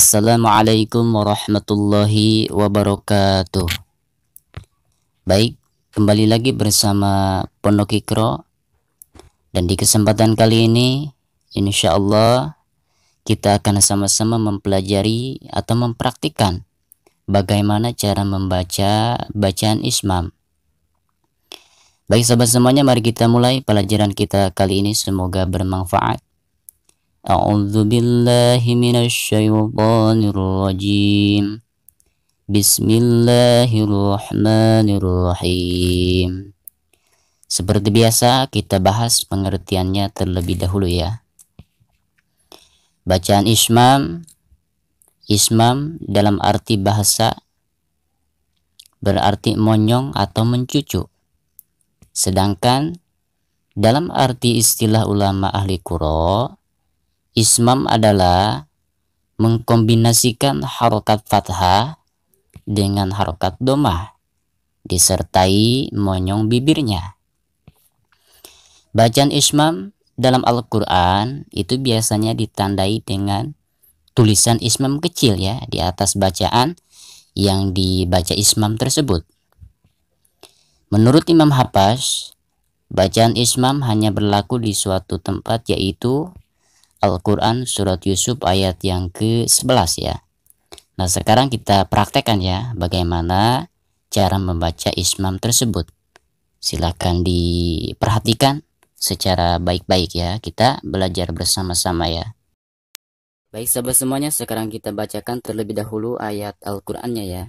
Assalamualaikum warahmatullahi wabarakatuh. Baik, kembali lagi bersama Pondok Ikro dan di kesempatan kali ini insya Allah kita akan sama-sama mempelajari atau mempraktikan bagaimana cara membaca bacaan Ismam. Baik sahabat semuanya, mari kita mulai pelajaran kita kali ini semoga bermanfaat. أعوذ بالله من الشيطان الرجيم بسم الله الرحمن الرحيم Seperti biasa kita bahas pengertiannya terlebih dahulu ya Bacaan ismam Ismam dalam arti bahasa berarti monyong atau mencucu Sedangkan dalam arti istilah ulama ahli kuro Ismam adalah mengkombinasikan harokat fathah dengan harokat domah disertai monyong bibirnya. Bacaan ismam dalam Al-Quran itu biasanya ditandai dengan tulisan ismam kecil ya di atas bacaan yang dibaca ismam tersebut. Menurut Imam Hafaz, bacaan ismam hanya berlaku di suatu tempat yaitu Al-Quran Surat Yusuf ayat yang ke-11 ya. Nah sekarang kita praktekkan ya bagaimana cara membaca ismam tersebut. Silahkan diperhatikan secara baik-baik ya. Kita belajar bersama-sama ya. Baik sahabat semuanya sekarang kita bacakan terlebih dahulu ayat Al-Qurannya ya.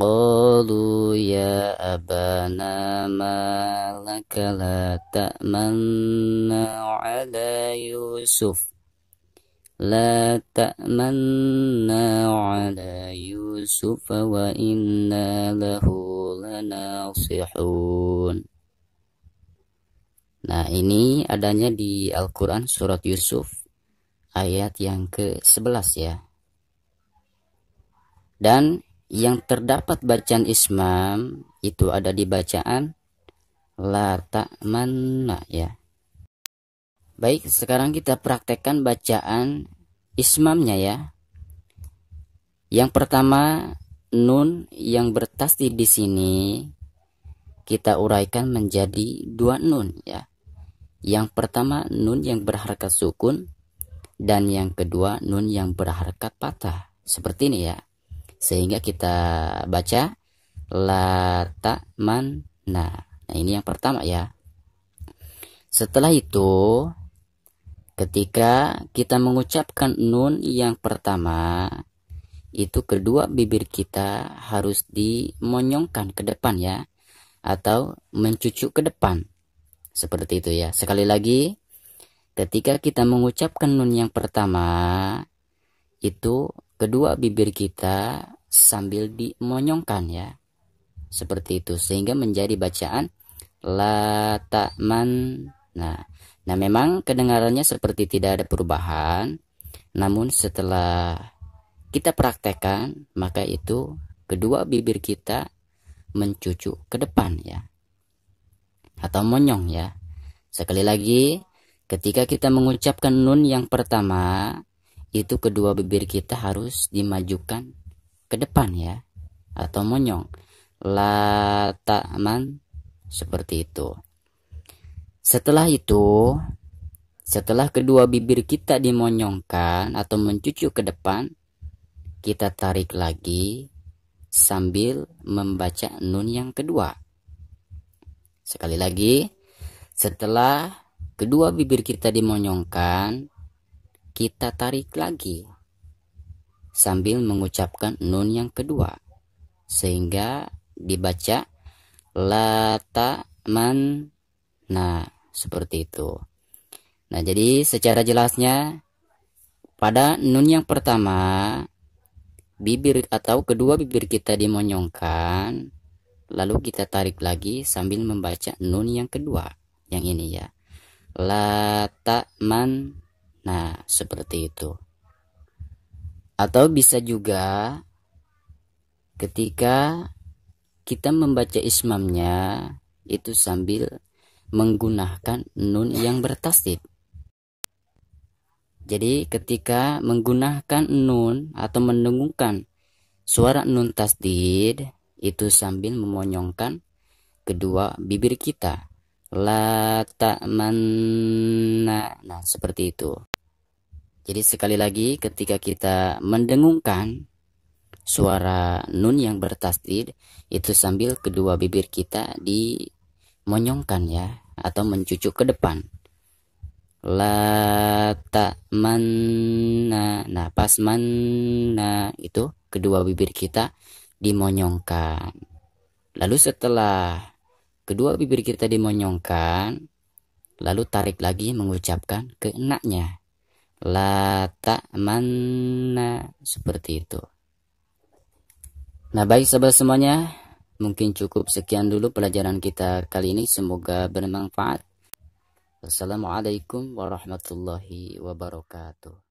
قالوا يا أبانا ما لك لا تأمنا على يوسف لا تأمنا على يوسف وإنا له لناصحون Nah ini adanya di Al-Quran Surat Yusuf ayat yang ke-11 ya Dan yang terdapat bacaan ismam itu ada di bacaan la ta'manna ya. Baik, sekarang kita praktekkan bacaan ismamnya ya. Yang pertama, nun yang bertasdi di sini kita uraikan menjadi dua nun ya. Yang pertama nun yang berharkat sukun dan yang kedua nun yang berharkat patah. Seperti ini ya sehingga kita baca lata Nah, ini yang pertama ya. Setelah itu ketika kita mengucapkan nun yang pertama itu kedua bibir kita harus dimonyongkan ke depan ya atau mencucuk ke depan. Seperti itu ya. Sekali lagi ketika kita mengucapkan nun yang pertama itu kedua bibir kita sambil dimonyongkan ya. Seperti itu sehingga menjadi bacaan lataman. Nah, nah memang kedengarannya seperti tidak ada perubahan, namun setelah kita praktekkan maka itu kedua bibir kita mencucuk ke depan ya. Atau monyong ya. Sekali lagi, ketika kita mengucapkan nun yang pertama, itu kedua bibir kita harus dimajukan ke depan ya atau monyong lataman seperti itu setelah itu setelah kedua bibir kita dimonyongkan atau mencucu ke depan kita tarik lagi sambil membaca nun yang kedua sekali lagi setelah kedua bibir kita dimonyongkan kita tarik lagi sambil mengucapkan nun yang kedua sehingga dibaca lata man nah seperti itu nah jadi secara jelasnya pada nun yang pertama bibir atau kedua bibir kita dimonyongkan lalu kita tarik lagi sambil membaca nun yang kedua yang ini ya lata man Nah, seperti itu. Atau bisa juga ketika kita membaca ismamnya itu sambil menggunakan nun yang bertasdid. Jadi ketika menggunakan nun atau mendengungkan suara nun tasdid itu sambil memonyongkan kedua bibir kita. La mana, Nah, seperti itu. Jadi sekali lagi ketika kita mendengungkan suara nun yang bertasdid itu sambil kedua bibir kita dimonyongkan ya atau mencucuk ke depan. La ta manna. Nah, pas manna itu kedua bibir kita dimonyongkan. Lalu setelah kedua bibir kita dimonyongkan, lalu tarik lagi mengucapkan keenaknya la mana seperti itu. Nah, baik sahabat semuanya, mungkin cukup sekian dulu pelajaran kita kali ini semoga bermanfaat. Wassalamualaikum warahmatullahi wabarakatuh.